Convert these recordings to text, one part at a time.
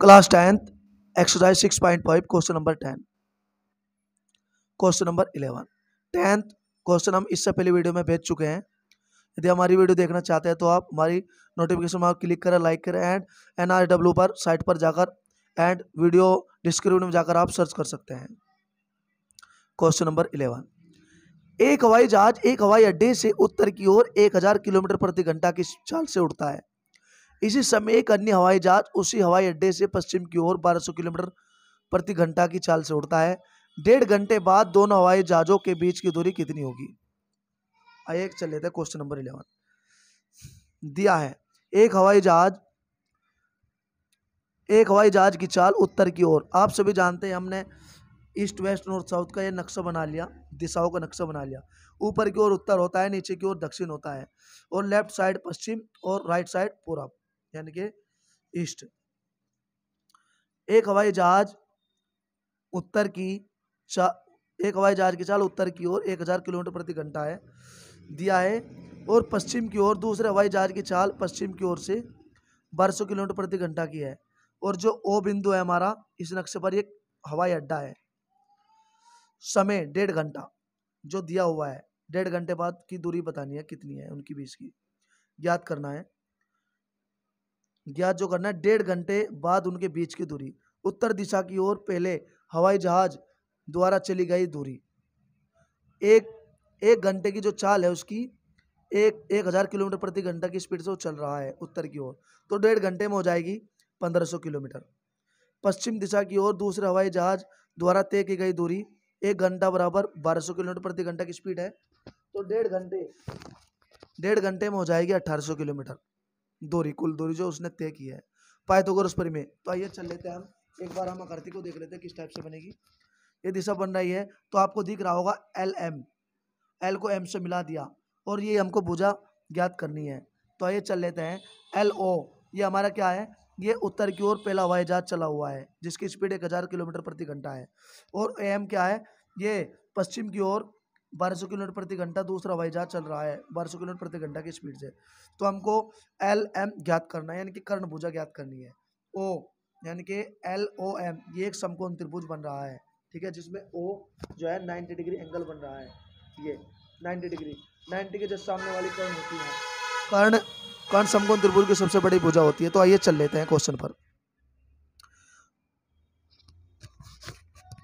class tenth exercise six point five question number ten question number eleven tenth question हम इससे पहले video में भेज चुके हैं यदि हमारी वीडियो देखना चाहते हैं तो आप हमारी नोटिफिकेशन में क्लिक करें लाइक करें एंड एन आर डब्ल्यू पर साइट पर जाकर एंड वीडियो डिस्क्रिप्शन में जाकर आप सर्च कर सकते हैं क्वेश्चन नंबर इलेवन एक हवाई जहाज एक हवाई अड्डे से उत्तर की ओर 1000 किलोमीटर प्रति घंटा की चाल से उड़ता है इसी समय एक अन्य हवाई जहाज उसी हवाई अड्डे से पश्चिम की ओर 1200 किलोमीटर प्रति घंटा की चाल से उड़ता है डेढ़ घंटे बाद दोनों हवाई जहाज़ों के बीच की दूरी कितनी होगी आइए एक चल लेते हैं क्वेश्चन नंबर इलेवन दिया है एक हवाई जहाज एक हवाई जहाज की चाल उत्तर की ओर आप सभी जानते हैं हमने ईस्ट वेस्ट नॉर्थ साउथ का यह नक्शा बना लिया दिशाओं का नक्शा बना लिया ऊपर की ओर उत्तर होता है नीचे की ओर दक्षिण होता है और लेफ्ट साइड पश्चिम और राइट साइड पूरब यानी कि ईस्ट एक हवाई जहाज उत्तर की चा एक हवाई जहाज की चाल उत्तर की ओर एक हज़ार किलोमीटर प्रति घंटा है दिया है और पश्चिम की ओर दूसरे हवाई जहाज की चाल पश्चिम की ओर से बारह किलोमीटर प्रति घंटा की है और जो ओ बिंदु है हमारा इस नक्शे पर एक हवाई अड्डा है समय डेढ़ घंटा जो दिया हुआ है डेढ़ घंटे बाद की दूरी बतानी है कितनी है उनकी बीच की याद करना है ज्ञात जो करना है डेढ़ घंटे बाद उनके बीच की दूरी उत्तर दिशा की ओर पहले हवाई जहाज द्वारा चली गई दूरी एक एक घंटे की जो चाल है उसकी एक एक हज़ार किलोमीटर प्रति घंटा की स्पीड से वो चल रहा है उत्तर की ओर तो डेढ़ घंटे में हो जाएगी पंद्रह सौ किलोमीटर पश्चिम दिशा की ओर दूसरे हवाई जहाज द्वारा तय की गई दूरी एक घंटा बराबर बारह सौ किलोमीटर प्रति घंटा की स्पीड है तो डेढ़ घंटे डेढ़ घंटे में हो जाएगी अट्ठारह सौ किलोमीटर दूरी कुल दूरी जो उसने तय की है पाइथागोरस परिमेय तो आइए चल लेते हैं हम एक बार हम आकृति को देख लेते हैं किस टाइप से बनेगी ये दिशा बन रही है तो आपको दिख रहा होगा एल एम एल को एम से मिला दिया और ये हमको भुजा ज्ञात करनी है तो आइए चल लेते हैं एल ओ ये हमारा क्या है ये उत्तर की ओर पहला हवाई जहाज चला हुआ है जिसकी स्पीड एक हज़ार किलोमीटर प्रति घंटा है और एम क्या है ये पश्चिम की ओर बारह सौ किलोमीटर प्रति घंटा दूसरा हवाई जहाज चल रहा है बारह सौ किलोमीटर प्रति घंटा की स्पीड से तो हमको एल एम ज्ञात करना है यानी कि कर्ण भुजा ज्ञात करनी है ओ यानी कि एल ओ एम ये एक समकोण त्रिभुज बन रहा है ठीक है जिसमें ओ जो है नाइन्टी डिग्री एंगल बन रहा है ये नाइन्टी डिग्री नाइन्टी के जो सामने वाली कर्ण होती है कर्ण कर्ण समकोण त्रिभुज की सबसे बड़ी भुजा होती है तो आइए चल लेते हैं क्वेश्चन पर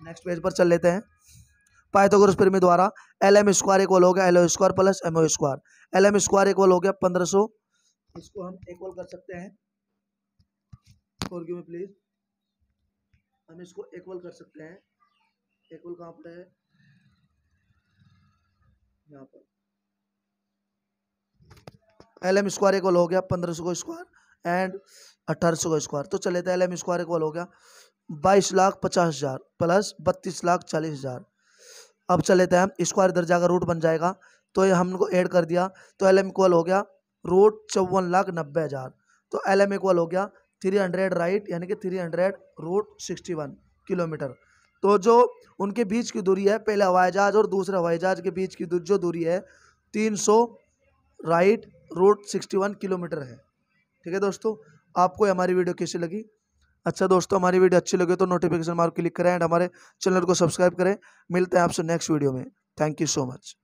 नेक्स्ट पेज पर चल लेते हैं पाइथागोरस प्रमेय द्वारा एल एम स्क्वायर इक्वल हो गया L O square plus M O square L M square equal हो गया पंद्रह सौ इसको हम इक्वल कर सकते हैं और क्यों प्लीज हम इसको इक्वल कर सकते हैं इक्वल कहाँ पर है यहाँ पर एल एम स्क्वायर इक्वल हो गया पंद्रह सौ का स्क्वायर एंड अठारह सौ का स्क्वायर तो चले थे एल एम स्क्वायर इक्वल हो गया बाईस लाख पचास हज़ार प्लस बत्तीस लाख चालीस हज़ार अब चले थे हम स्क्वायर दर्जा का रूट बन जाएगा तो ये हमको ऐड कर दिया तो एल एम इक्वल हो गया रूट चौवन लाख नब्बे हज़ार तो एल एम इक्वल हो गया थ्री हंड्रेड राइट यानी कि three hundred root sixty one kilometre तो जो उनके बीच की दूरी है पहले हवाई जहाज़ और दूसरे हवाई जहाज़ के बीच की जो दूरी है तीन सौ right root sixty one kilometre है ठीक है दोस्तों आपको हमारी वीडियो कैसी लगी अच्छा दोस्तों हमारी वीडियो अच्छी लगे तो नोटिफिकेशन मार्क क्लिक करें एंड हमारे चैनल को सब्सक्राइब करें मिलते हैं आपसे नेक्स्ट वीडियो में थैंक यू सो मच